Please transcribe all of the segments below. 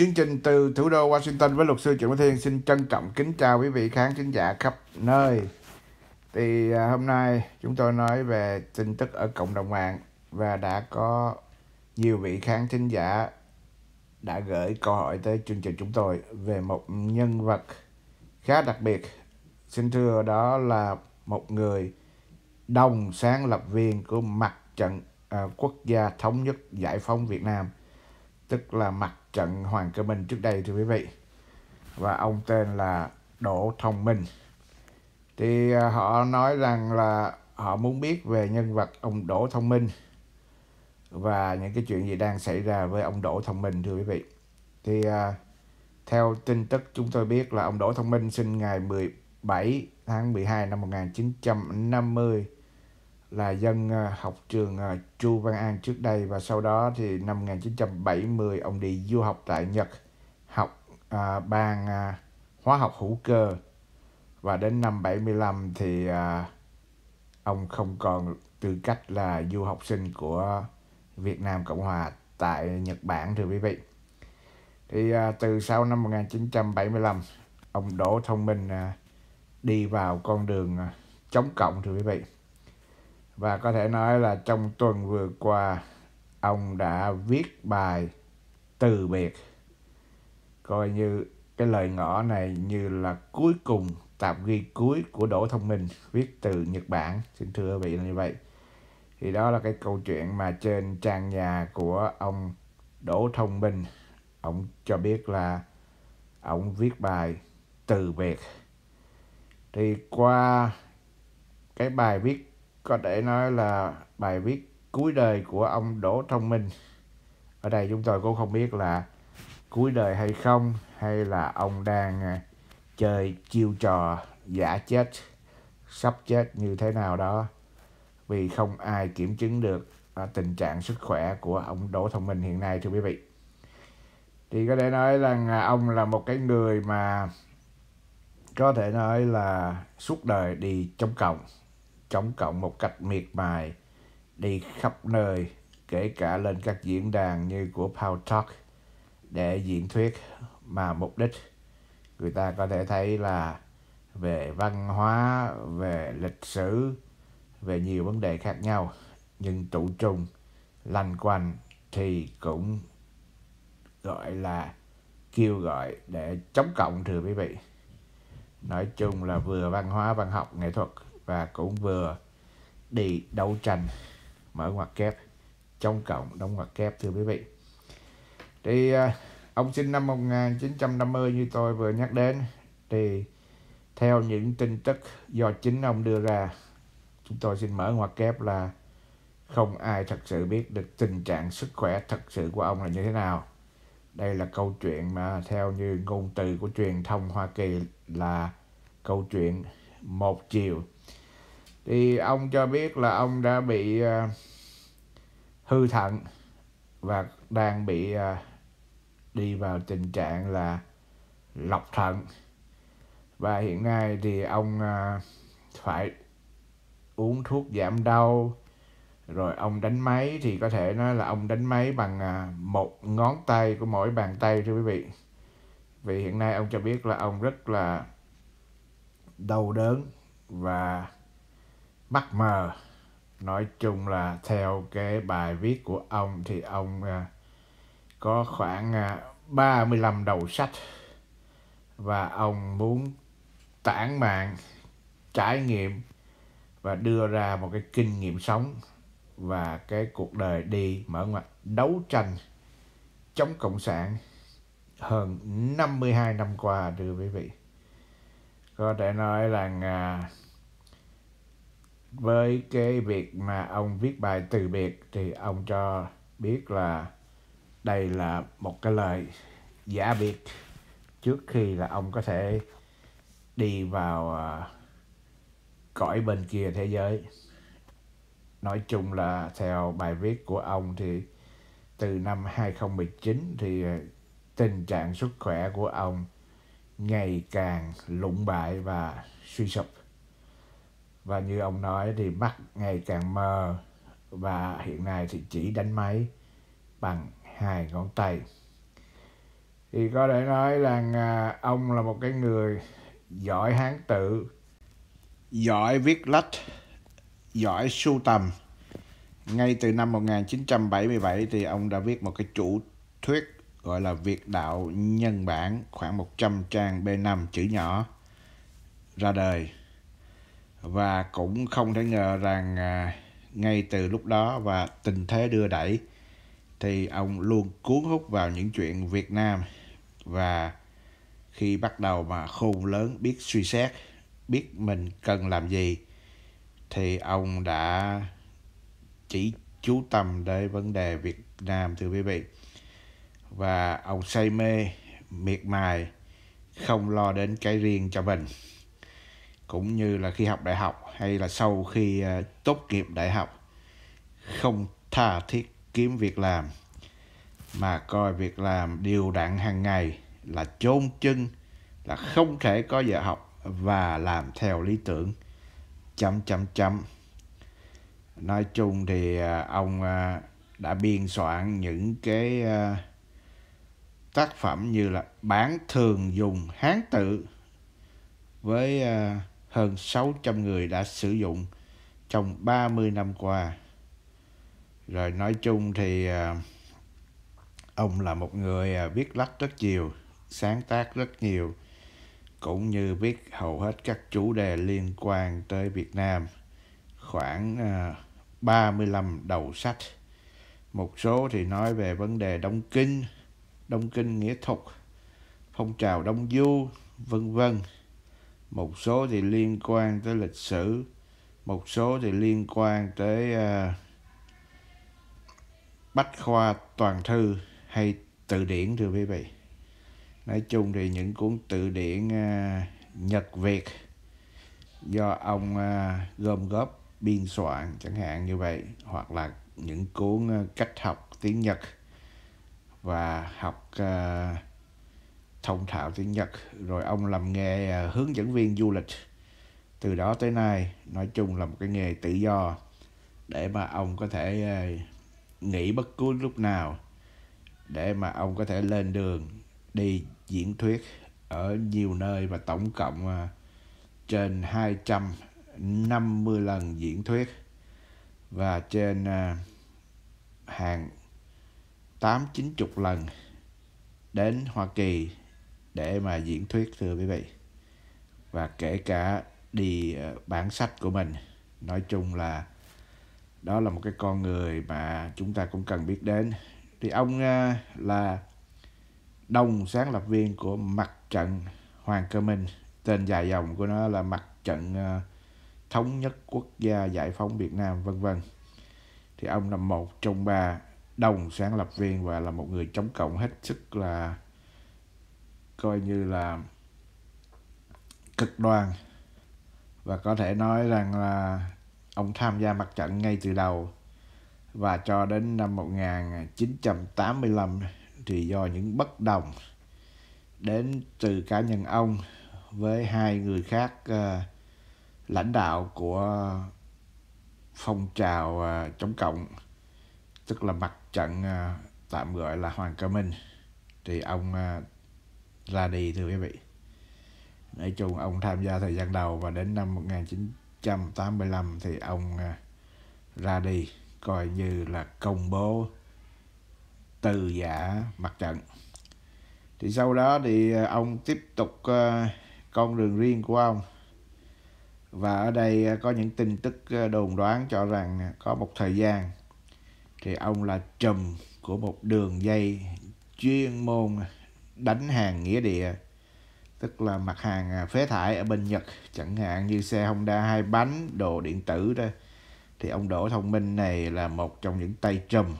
Chương trình từ thủ đô Washington với luật sư Trịnh Quốc Thiên xin trân trọng kính chào quý vị khán thính giả khắp nơi. Thì à, hôm nay chúng tôi nói về tin tức ở cộng đồng mạng và đã có nhiều vị khán thính giả đã gửi câu hỏi tới chương trình chúng tôi về một nhân vật khá đặc biệt. Xin thưa đó là một người đồng sáng lập viên của mặt trận uh, quốc gia thống nhất giải phóng Việt Nam, tức là mặt trận Hoàng Cơ Minh trước đây thưa quý vị. Và ông tên là Đỗ Thông Minh. Thì à, họ nói rằng là họ muốn biết về nhân vật ông Đỗ Thông Minh và những cái chuyện gì đang xảy ra với ông Đỗ Thông Minh thưa quý vị. Thì à, theo tin tức chúng tôi biết là ông Đỗ Thông Minh sinh ngày 17 tháng 12 năm 1950 là dân à, học trường à, Chu Văn An trước đây và sau đó thì năm 1970 ông đi du học tại Nhật học à, ban à, hóa học hữu cơ và đến năm 75 thì à, ông không còn tư cách là du học sinh của Việt Nam Cộng Hòa tại Nhật Bản thưa quý vị. Thì à, từ sau năm 1975 ông Đỗ Thông Minh à, đi vào con đường à, chống cộng thưa quý vị và có thể nói là trong tuần vừa qua ông đã viết bài từ biệt coi như cái lời ngỏ này như là cuối cùng tạp ghi cuối của Đỗ Thông Minh viết từ Nhật Bản xin thưa vị là như vậy thì đó là cái câu chuyện mà trên trang nhà của ông Đỗ Thông Minh ông cho biết là ông viết bài từ biệt thì qua cái bài viết có thể nói là bài viết cuối đời của ông Đỗ Thông Minh ở đây chúng tôi cũng không biết là cuối đời hay không hay là ông đang à, chơi chiêu trò giả chết sắp chết như thế nào đó vì không ai kiểm chứng được à, tình trạng sức khỏe của ông Đỗ Thông Minh hiện nay thưa quý vị thì có thể nói rằng à, ông là một cái người mà có thể nói là suốt đời đi chống cộng chống cộng một cách miệt mài đi khắp nơi, kể cả lên các diễn đàn như của Paul Talk để diễn thuyết mà mục đích người ta có thể thấy là về văn hóa, về lịch sử, về nhiều vấn đề khác nhau nhưng tụ trung lanh quanh thì cũng gọi là kêu gọi để chống cộng thưa quý vị nói chung là vừa văn hóa văn học nghệ thuật và cũng vừa đi đấu tranh mở ngoặc kép trong cộng đóng ngoặc kép thưa quý vị thì à, ông sinh năm 1950 như tôi vừa nhắc đến thì theo những tin tức do chính ông đưa ra chúng tôi xin mở ngoặc kép là không ai thật sự biết được tình trạng sức khỏe thật sự của ông là như thế nào đây là câu chuyện mà theo như ngôn từ của truyền thông Hoa Kỳ là câu chuyện một chiều thì ông cho biết là ông đã bị à, hư thận và đang bị à, đi vào tình trạng là lọc thận và hiện nay thì ông à, phải uống thuốc giảm đau rồi ông đánh máy thì có thể nói là ông đánh máy bằng một ngón tay của mỗi bàn tay thưa quý vị vì hiện nay ông cho biết là ông rất là đau đớn và mắc mờ nói chung là theo cái bài viết của ông thì ông à, có khoảng 35 à, đầu sách và ông muốn tản mạn trải nghiệm và đưa ra một cái kinh nghiệm sống và cái cuộc đời đi mở ngoặt đấu tranh chống cộng sản hơn 52 năm qua thưa quý vị có thể nói là với cái việc mà ông viết bài từ biệt thì ông cho biết là đây là một cái lời giả biệt trước khi là ông có thể đi vào uh, cõi bên kia thế giới nói chung là theo bài viết của ông thì từ năm 2019 thì tình trạng sức khỏe của ông ngày càng lụng bại và suy sụp và như ông nói thì mắt ngày càng mờ và hiện nay thì chỉ đánh máy bằng hai ngón tay thì có thể nói là ông là một cái người giỏi hán tự giỏi viết lách giỏi sưu tầm ngay từ năm 1977 thì ông đã viết một cái chủ thuyết gọi là Việt đạo nhân bản khoảng 100 trang B5 chữ nhỏ ra đời và cũng không thể ngờ rằng à, ngay từ lúc đó và tình thế đưa đẩy thì ông luôn cuốn hút vào những chuyện Việt Nam và khi bắt đầu mà khôn lớn biết suy xét biết mình cần làm gì thì ông đã chỉ chú tâm đến vấn đề Việt Nam thưa quý vị và ông say mê miệt mài không lo đến cái riêng cho mình cũng như là khi học đại học hay là sau khi ờ, tốt nghiệp đại học không tha thiết kiếm việc làm mà coi việc làm điều đặn hàng ngày là chôn chân là không thể có giờ học và làm theo lý tưởng chấm chấm chấm nói chung thì ờ, ông ờ, đã biên soạn những cái tác phẩm như là bản thường dùng hán tự với hơn 600 người đã sử dụng trong 30 năm qua. Rồi nói chung thì à, ông là một người biết à, lách rất nhiều, sáng tác rất nhiều, cũng như biết hầu hết các chủ đề liên quan tới Việt Nam khoảng 35 à, đầu sách. Một số thì nói về vấn đề Đông Kinh, Đông Kinh Nghĩa thuật, phong trào Đông Du, vân vân một số thì liên quan tới lịch sử một số thì liên quan tới uh, bách khoa toàn thư hay từ điển thưa quý vị nói chung thì những cuốn từ điển uh, nhật việt do ông uh, gom góp biên soạn chẳng hạn như vậy hoặc là những cuốn uh, cách học tiếng nhật và học uh, thông thạo tiếng Nhật rồi ông làm nghề à, hướng dẫn viên du lịch từ đó tới nay nói chung là một cái nghề tự do để mà ông có thể à, nghỉ bất cứ lúc nào để mà ông có thể lên đường đi diễn thuyết ở nhiều nơi và tổng cộng à, trên 250 lần diễn thuyết và trên hàng 8 90 lần đến Hoa Kỳ để mà diễn thuyết thưa quý vị và kể cả đi ờ, bán sách của mình nói chung là đó là một cái con người mà chúng ta cũng cần biết đến thì ông ờ, là đồng sáng lập viên của mặt trận Hoàng Cơ Minh tên dài dòng của nó là mặt trận ờ, thống nhất quốc gia giải phóng Việt Nam vân vân thì ông là một trong ba đồng sáng lập viên và là một người chống cộng hết sức là coi như là cực đoan và có thể nói rằng là ông tham gia mặt trận ngay từ đầu và cho đến năm 1985 thì do những bất đồng đến từ cá nhân ông với hai người khác uh, lãnh đạo của phong trào uh, chống cộng tức là mặt trận uh, tạm gọi là Hoàng Cơ Minh thì ông uh, ra đi thưa quý vị. Nói chung ông tham gia thời gian đầu và đến năm 1985 thì ông à, ra đi coi như là công bố từ giả mặt trận. Thì sau đó thì à, ông tiếp tục à, con đường riêng của ông. Và ở đây có những tin tức đồn đoán cho rằng có một thời gian thì ông là trùm của một đường dây chuyên môn đánh hàng nghĩa địa tức là mặt hàng à, phế thải ở bên Nhật chẳng hạn như xe Honda hai bánh đồ điện tử đó thì ông Đỗ Thông Minh này là một trong những tay trùm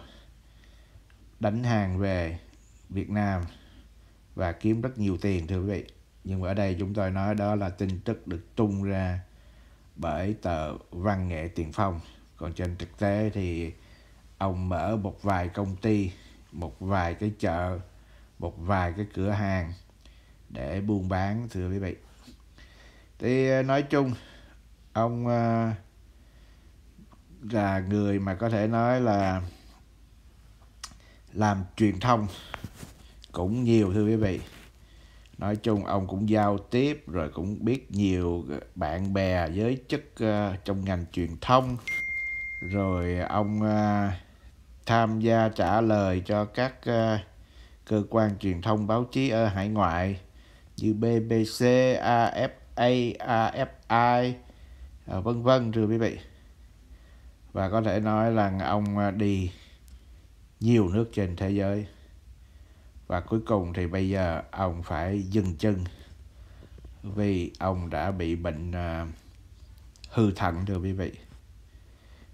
đánh hàng về Việt Nam và kiếm rất nhiều tiền thưa quý vị nhưng mà ở đây chúng tôi nói đó là tin tức được tung ra bởi tờ Văn nghệ Tiền Phong còn trên thực tế thì ông mở một vài công ty một vài cái chợ một vài cái cửa hàng để buôn bán thưa quý vị thì ờ, nói chung ông ờ, là người mà có thể nói là làm truyền thông cũng nhiều thưa quý vị nói chung ông cũng giao tiếp rồi cũng biết nhiều bạn bè giới chức ờ, trong ngành truyền thông rồi ông tham gia trả lời cho các uh, cơ quan truyền thông báo chí ở hải ngoại như BBC, AFA, AFI, à, vân vân thưa quý vị. Và có thể nói là ông à, đi nhiều nước trên thế giới. Và cuối cùng thì bây giờ ông phải dừng chân vì ông đã bị bệnh à, hư thận thưa quý vị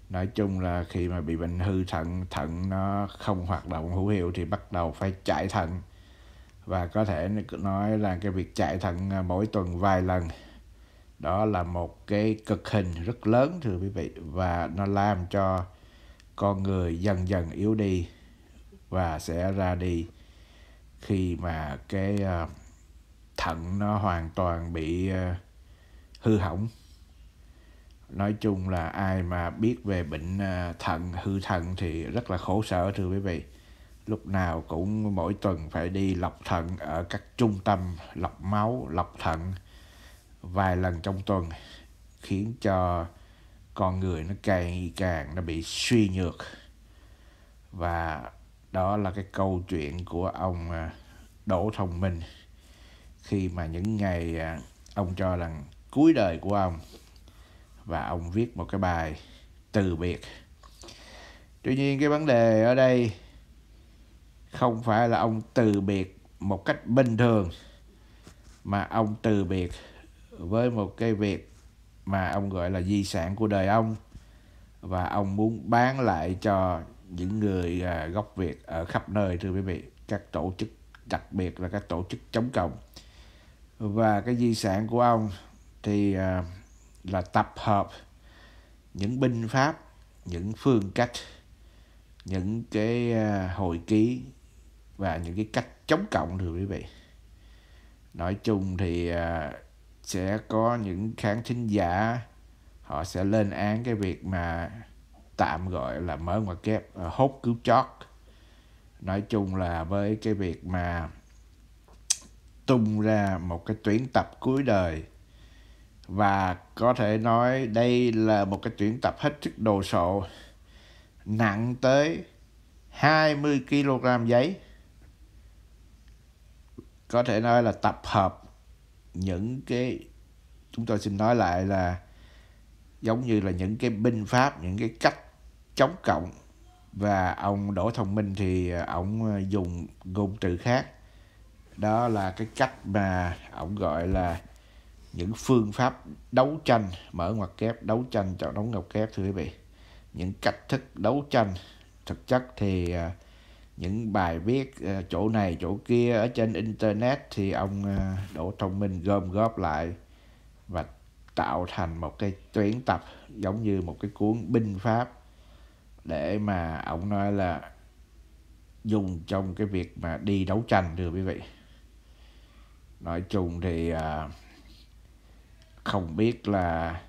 nói chung là khi mà bị bệnh hư thận thận nó không hoạt động hữu hiệu thì bắt đầu phải chạy thận và có thể nói là cái việc chạy thận à, mỗi tuần vài lần đó là một cái cực hình rất lớn thưa quý vị và nó làm cho con người dần dần yếu đi và sẽ ra đi khi mà cái à, thận nó hoàn toàn bị à, hư hỏng nói chung là ai mà biết về bệnh à, thận hư thận thì rất là khổ sở thưa quý vị lúc nào cũng mỗi tuần phải đi lọc thận ở các trung tâm lọc máu lọc thận vài lần trong tuần khiến cho con người nó càng càng nó bị suy nhược và đó là cái câu chuyện của ông à, Đỗ Thông Minh khi mà những ngày à, ông cho rằng cuối đời của ông và ông viết một cái bài từ biệt tuy nhiên cái vấn đề ở đây không phải là ông từ biệt một cách bình thường mà ông từ biệt với một cái việc mà ông gọi là di sản của đời ông và ông muốn bán lại cho những người à, gốc Việt ở khắp nơi thưa quý vị các tổ chức đặc biệt là các tổ chức chống cộng và cái di sản của ông thì à, là tập hợp những binh pháp những phương cách những cái à, hồi ký và những cái cách chống cộng thưa quý vị nói chung thì à, sẽ có những kháng thính giả họ sẽ lên án cái việc mà tạm gọi là mở ngoặc kép à, hốt cứu chót nói chung là với cái việc mà tung ra một cái tuyển tập cuối đời và có thể nói đây là một cái tuyển tập hết sức đồ sộ nặng tới 20 kg giấy có thể nói là tập hợp những cái chúng tôi xin nói lại là giống như là những cái binh pháp những cái cách chống cộng và ông Đỗ Thông Minh thì ông dùng ngôn từ khác đó là cái cách mà ông gọi là những phương pháp đấu tranh mở ngoặc kép đấu tranh chọn đóng ngoặc kép thưa quý vị những cách thức đấu tranh thực chất thì à, những bài viết à, chỗ này chỗ kia ở trên internet thì ông à, Đỗ Thông Minh gom góp lại và tạo thành một cái tuyển tập giống như một cái cuốn binh pháp để mà ông nói là dùng trong cái việc mà đi đấu tranh thưa quý vị nói chung thì uh, không biết là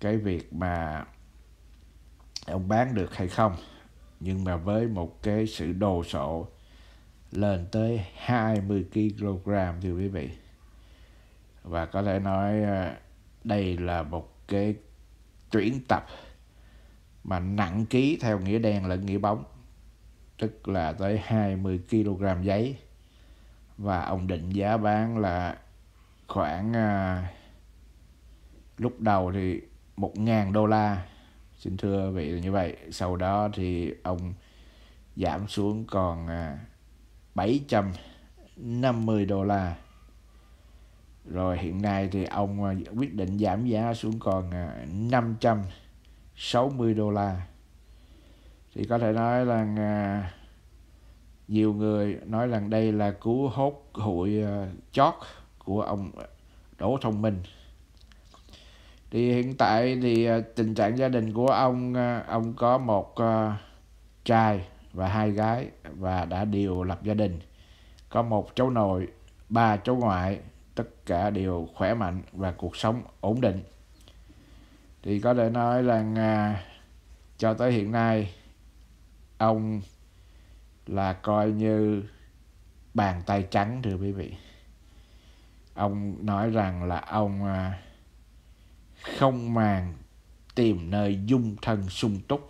cái việc mà ông bán được hay không nhưng mà với một cái sự đồ sộ lên tới 20 kg thưa quý vị và có thể nói à, đây là một cái tuyển tập mà nặng ký theo nghĩa đen lẫn nghĩa bóng tức là tới 20 kg giấy và ông định giá bán là khoảng à, lúc đầu thì 1.000 đô la xin thưa vị là như vậy sau đó thì ông giảm xuống còn à, 750 đô la rồi hiện nay thì ông à, quyết định giảm giá xuống còn 560 à, đô la thì có thể nói là nhiều người nói rằng đây là cú hốt hụi à, chót của ông Đỗ Thông Minh thì hiện tại thì à, tình trạng gia đình của ông à, ông có một à, trai và hai gái và đã đều lập gia đình có một cháu nội ba cháu ngoại tất cả đều khỏe mạnh và cuộc sống ổn định thì có thể nói rằng cho tới hiện nay ông là coi như bàn tay trắng thưa quý vị ông nói rằng là ông à, không màng tìm nơi dung thân sung túc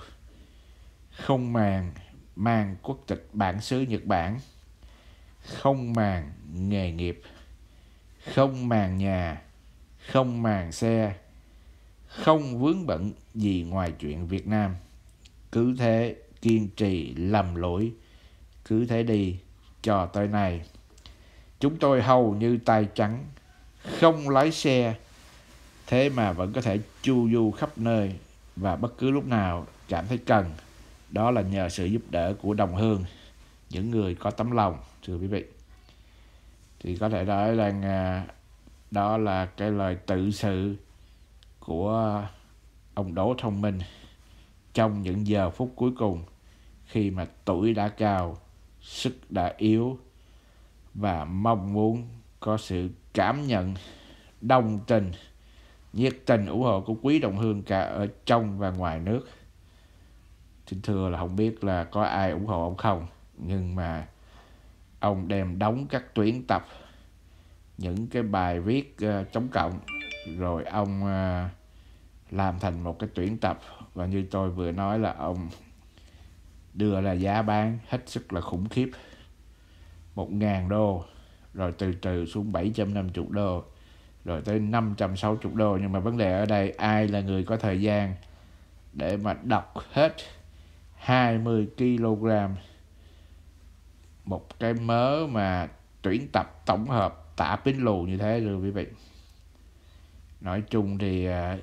không màng mang quốc tịch bản xứ Nhật Bản không màng nghề nghiệp không màng nhà không màng xe không vướng bận gì ngoài chuyện Việt Nam cứ thế kiên trì lầm lỗi cứ thế đi cho tới nay Chúng tôi hầu như tay trắng, không lái xe, thế mà vẫn có thể chu du khắp nơi và bất cứ lúc nào cảm thấy cần. Đó là nhờ sự giúp đỡ của đồng hương, những người có tấm lòng, thưa quý vị. Thì có thể nói rằng à, đó là cái lời tự sự của ông Đỗ Thông Minh trong những giờ phút cuối cùng khi mà tuổi đã cao, sức đã yếu và mong muốn có sự cảm nhận đồng tình nhiệt tình ủng hộ của quý đồng hương cả ở trong và ngoài nước xin thưa là không biết là có ai ủng hộ ông không nhưng mà ông đem đóng các tuyển tập những cái bài viết uh, chống cộng rồi ông uh, làm thành một cái tuyển tập và như tôi vừa nói là ông đưa là giá bán hết sức là khủng khiếp 1.000 đô rồi từ từ xuống 750 đô rồi tới 560 đô nhưng mà vấn đề ở đây ai là người có thời gian để mà đọc hết 20 kg một cái mớ mà tuyển tập tổng hợp tả pín lù như thế rồi quý vị nói chung thì à,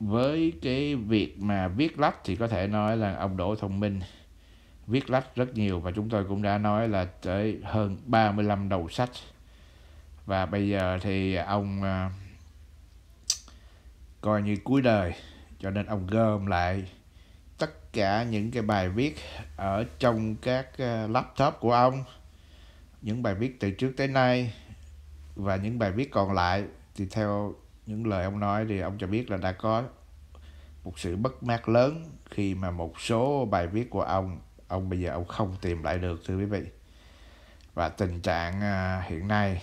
với cái việc mà viết lách thì có thể nói là ông Đỗ Thông Minh viết lách rất nhiều và chúng tôi cũng đã nói là tới hơn 35 đầu sách và bây giờ thì ông uh, coi như cuối đời cho nên ông gom lại tất cả những cái bài viết ở trong các uh, laptop của ông những bài viết từ trước tới nay và những bài viết còn lại thì theo những lời ông nói thì ông cho biết là đã có một sự bất mát lớn khi mà một số bài viết của ông ông bây giờ ông không tìm lại được thưa quý vị và tình trạng à, hiện nay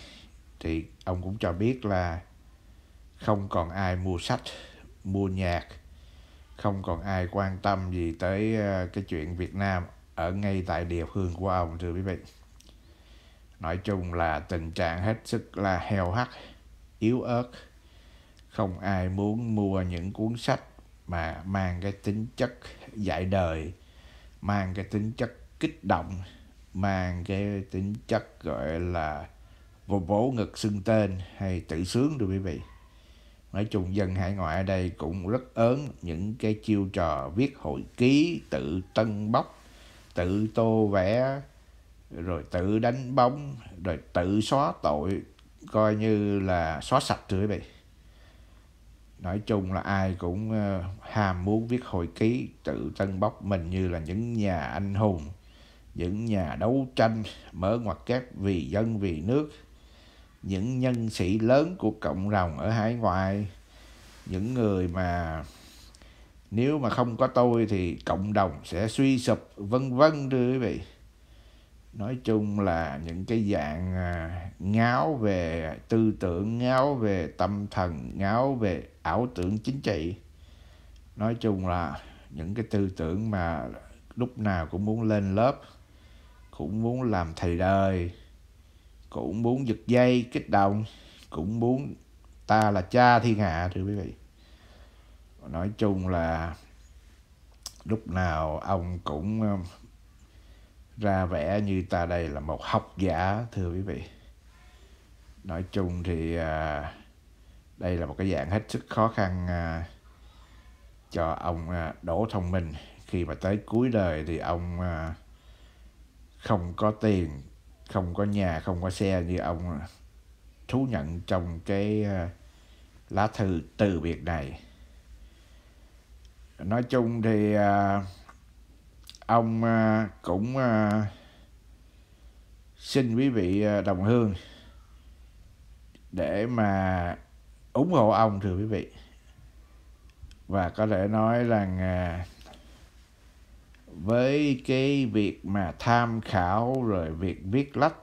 thì ông cũng cho biết là không còn ai mua sách mua nhạc không còn ai quan tâm gì tới à, cái chuyện Việt Nam ở ngay tại địa phương của ông thưa quý vị nói chung là tình trạng hết sức là heo hắt yếu ớt không ai muốn mua những cuốn sách mà mang cái tính chất dạy đời mang cái tính chất kích động mang cái tính chất gọi là vô vỗ ngực xưng tên hay tự sướng đó quý vị nói chung dân hải ngoại ở đây cũng rất ớn những cái chiêu trò viết hội ký tự tân bóc, tự tô vẽ rồi tự đánh bóng rồi tự xóa tội coi như là xóa sạch rồi quý vị nói chung là ai cũng ờ, ham muốn viết hồi ký tự tân bốc mình như là những nhà anh hùng những nhà đấu tranh mở ngoặt kép vì dân vì nước những nhân sĩ lớn của cộng đồng ở hải ngoại những người mà nếu mà không có tôi thì cộng đồng sẽ suy sụp vân vân thưa quý vị nói chung là những cái dạng à, ngáo về tư tưởng ngáo về tâm thần ngáo về ảo tưởng chính trị nói chung là những cái tư tưởng mà lúc nào cũng muốn lên lớp cũng muốn làm thầy đời cũng muốn giật dây kích động cũng muốn ta là cha thiên hạ thưa quý vị nói chung là lúc nào ông cũng ra vẻ như ta đây là một học giả thưa quý vị nói chung thì à, đây là một cái dạng hết sức khó khăn à, cho ông à, Đỗ Thông Minh khi mà tới cuối đời thì ông không có tiền không có nhà không có xe như ông thú nhận trong cái lá thư từ biệt này nói chung thì à, ông à, cũng à, xin quý vị à, đồng hương để mà ủng hộ ông thưa quý vị và có thể nói rằng với cái việc mà tham khảo rồi việc viết lách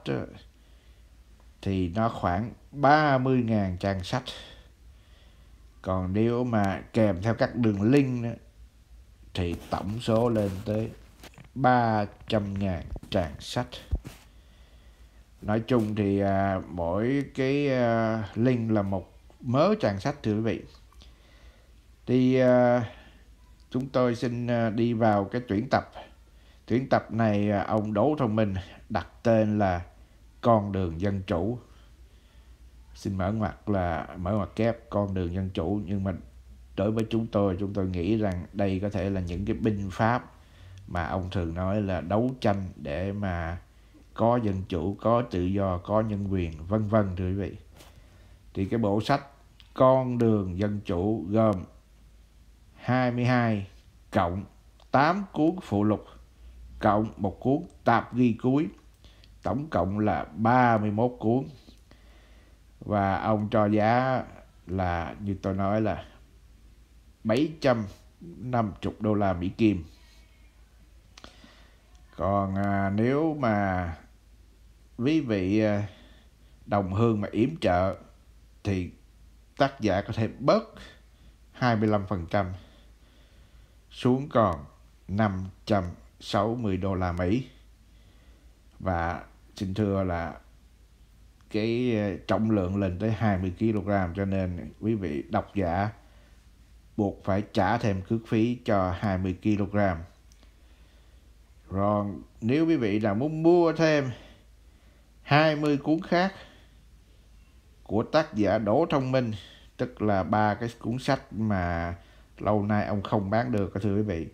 thì nó khoảng 30.000 trang sách còn nếu mà kèm theo các đường link nữa, thì tổng số lên tới 300 ngàn trang sách nói chung thì à, mỗi cái à, link là một mớ trang sách thưa quý vị thì à, chúng tôi xin à, đi vào cái tuyển tập tuyển tập này à, ông Đỗ Thông Minh đặt tên là con đường dân chủ xin mở ngoặc là mở ngoặc kép con đường dân chủ nhưng mà đối với chúng tôi chúng tôi nghĩ rằng đây có thể là những cái binh pháp mà ông thường nói là đấu tranh để mà có dân chủ có tự do có nhân quyền vân vân thưa quý vị thì cái bộ sách con đường dân chủ gồm 22 cộng 8 cuốn phụ lục cộng một cuốn tạp ghi cuối tổng cộng là 31 cuốn và ông cho giá là như tôi nói là 750 đô la Mỹ Kim còn à, nếu mà quý vị à, đồng hương mà yểm trợ thì tác giả có thể bớt 25% xuống còn 560 đô la Mỹ. Và xin thưa là cái à, trọng lượng lên tới 20 kg cho nên quý vị độc giả buộc phải trả thêm cước phí cho 20 kg rồi nếu quý vị là muốn mua thêm 20 cuốn khác của tác giả Đỗ Thông Minh tức là ba cái cuốn sách mà lâu nay ông không bán được thưa quý vị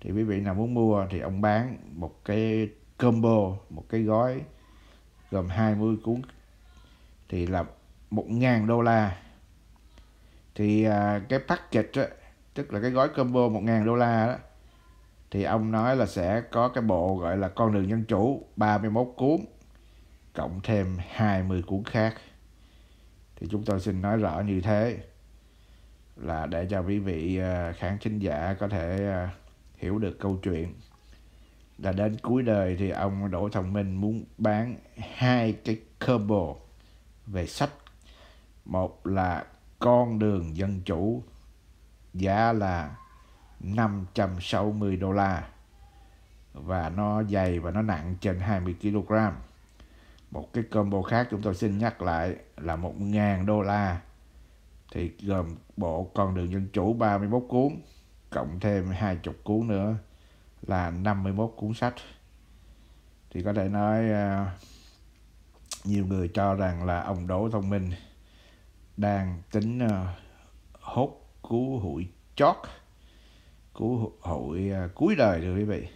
thì quý vị nào muốn mua thì ông bán một cái combo một cái gói gồm 20 cuốn thì là 1.000 đô la thì à, cái package đó, tức là cái gói combo 1.000 đô la đó thì ông nói là sẽ có cái bộ gọi là con đường dân chủ 31 cuốn cộng thêm 20 cuốn khác thì chúng tôi xin nói rõ như thế là để cho quý vị à, khán thính giả có thể à, hiểu được câu chuyện là đến cuối đời thì ông Đỗ Thông Minh muốn bán hai cái combo về sách một là con đường dân chủ giá là 560 đô la và nó dày và nó nặng trên 20 kg. Một cái combo khác chúng tôi xin nhắc lại là 1.000 đô la thì gồm bộ con đường dân chủ 31 cuốn cộng thêm 20 cuốn nữa là 51 cuốn sách. Thì có thể nói à, nhiều người cho rằng là ông Đỗ Thông Minh đang tính à, hốt cú hụi chót của hội à, cuối đời rồi quý vị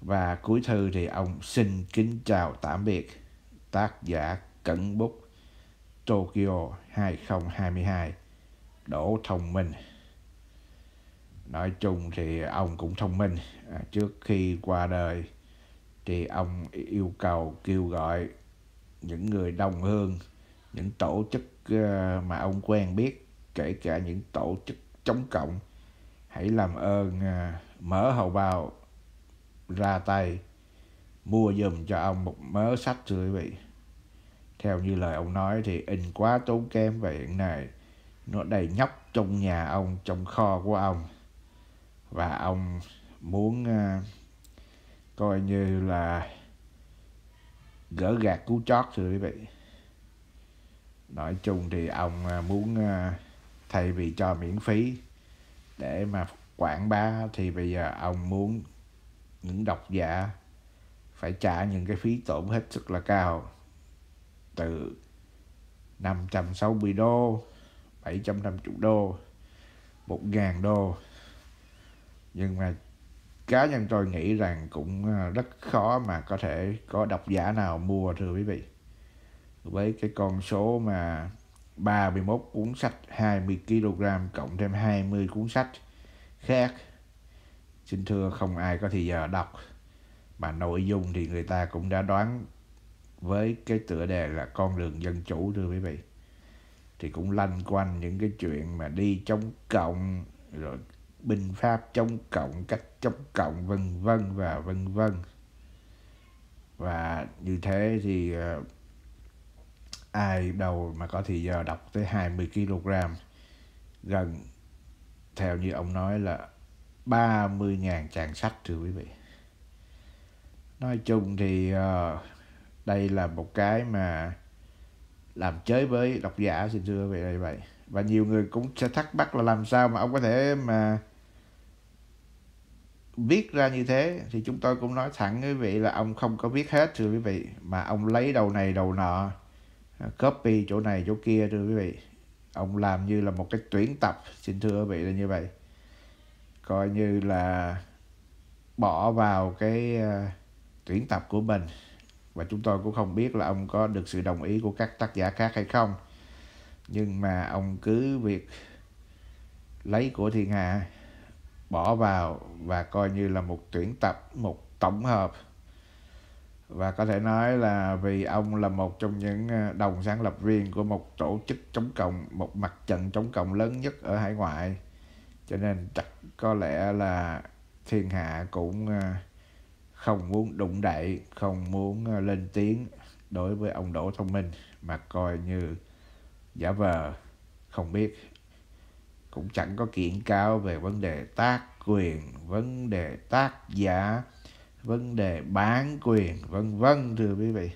và cuối thư thì ông xin kính chào tạm biệt tác giả Cẩn bút Tokyo 2022 Đỗ Thông Minh Nói chung thì ông cũng thông minh à, Trước khi qua đời thì ông yêu cầu kêu gọi những người đồng hương Những tổ chức à, mà ông quen biết Kể cả những tổ chức chống cộng hãy làm ơn à, mở hầu bao ra tay mua dùm cho ông một mớ sách thưa quý vị theo như lời ông nói thì in quá tốn kém và hiện nay nó đầy nhóc trong nhà ông trong kho của ông và ông muốn à, coi như là gỡ gạt cứu chót thưa quý vị nói chung thì ông à, muốn thay vì cho miễn phí để mà quảng bá thì bây giờ ông muốn những độc giả phải trả những cái phí tổn hết sức là cao từ 560 đô 750 đô 1.000 đô nhưng mà cá nhân tôi nghĩ rằng cũng à, rất khó mà có thể có độc giả nào mua thưa quý vị với cái con số mà 31 cuốn sách 20 kg cộng thêm 20 cuốn sách khác. Xin thưa không ai có thì giờ đọc mà nội dung thì người ta cũng đã đoán với cái tựa đề là con đường dân chủ thưa quý vị thì cũng lanh quanh những cái chuyện mà đi chống cộng rồi binh pháp chống cộng cách chống cộng vân vân và vân vân và như thế thì ờ, ai đâu mà có thì giờ đọc tới 20 kg gần theo như ông nói là 30.000 trang sách thưa quý vị nói chung thì uh, đây là một cái mà làm chới với độc giả xin thưa về đây vậy và nhiều người cũng sẽ thắc mắc là làm sao mà ông có thể mà viết ra như thế thì chúng tôi cũng nói thẳng với quý vị là ông không có viết hết thưa quý vị mà ông lấy đầu này đầu nọ À, copy chỗ này chỗ kia thưa quý vị ông làm như là một cái tuyển tập xin thưa quý vị là như vậy coi như là bỏ vào cái à, tuyển tập của mình và chúng tôi cũng không biết là ông có được sự đồng ý của các tác giả khác hay không nhưng mà ông cứ việc lấy của thiên hạ bỏ vào và coi như là một tuyển tập một tổng hợp và có thể nói là vì ông là một trong những ờ, đồng sáng lập viên của một tổ chức chống cộng một mặt trận chống cộng lớn nhất ở hải ngoại cho nên chắc có lẽ là thiên hạ cũng ờ, không muốn đụng đậy không muốn ờ, lên tiếng đối với ông đỗ thông minh mà coi như giả vờ không biết cũng chẳng có kiện cáo về vấn đề tác quyền vấn đề tác giả vấn đề bán quyền vân vân thưa quý vị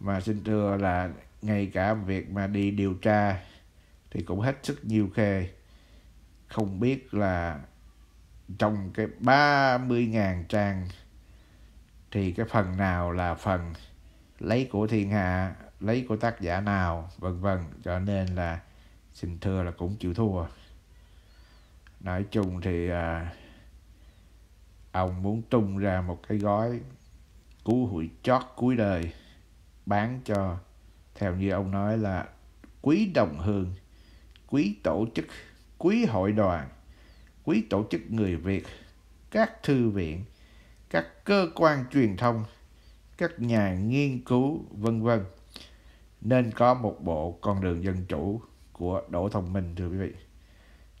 mà xin thưa là ngay cả việc mà đi điều tra thì cũng hết sức nhiều khê không biết là trong cái 30.000 trang thì cái phần nào là phần lấy của thiên hạ lấy của tác giả nào vân vân cho nên là xin thưa là cũng chịu thua nói chung thì à, ông muốn tung ra một cái gói cú hụi chót cuối đời bán cho theo như ông nói là quý đồng hương quý tổ chức quý hội đoàn quý tổ chức người việt các thư viện các cơ quan truyền thông các nhà nghiên cứu vân vân nên có một bộ con đường dân chủ của Đỗ Thông Minh thưa quý vị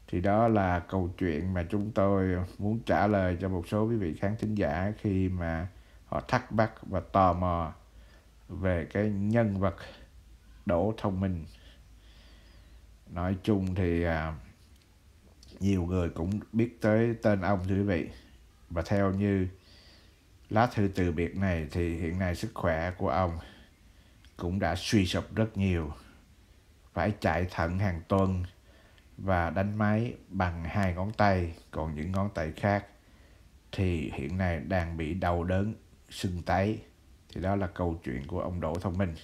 thì đó là câu chuyện mà chúng tôi muốn trả lời cho một số quý vị khán thính giả khi mà họ thắc mắc và tò mò về cái nhân vật Đỗ Thông Minh nói chung thì à, nhiều người cũng biết tới tên ông thưa quý vị và theo như lá thư từ biệt này thì hiện nay sức khỏe của ông cũng đã suy sụp rất nhiều phải chạy thận hàng tuần và đánh máy bằng hai ngón tay, còn những ngón tay khác thì hiện nay đang bị đau đớn, sưng tấy. Thì đó là câu chuyện của ông Đỗ Thông Minh.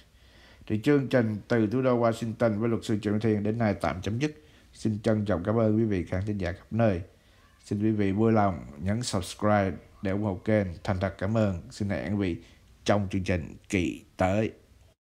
Thì chương trình từ thủ đô Washington với luật sư Trần Thiên đến nay tạm chấm dứt. Xin trân trọng cảm ơn quý vị khán thính giả khắp nơi. Xin quý vị vui lòng nhấn subscribe để ủng hộ kênh. Thành thật cảm ơn. Xin hẹn quý vị trong chương trình kỳ tới.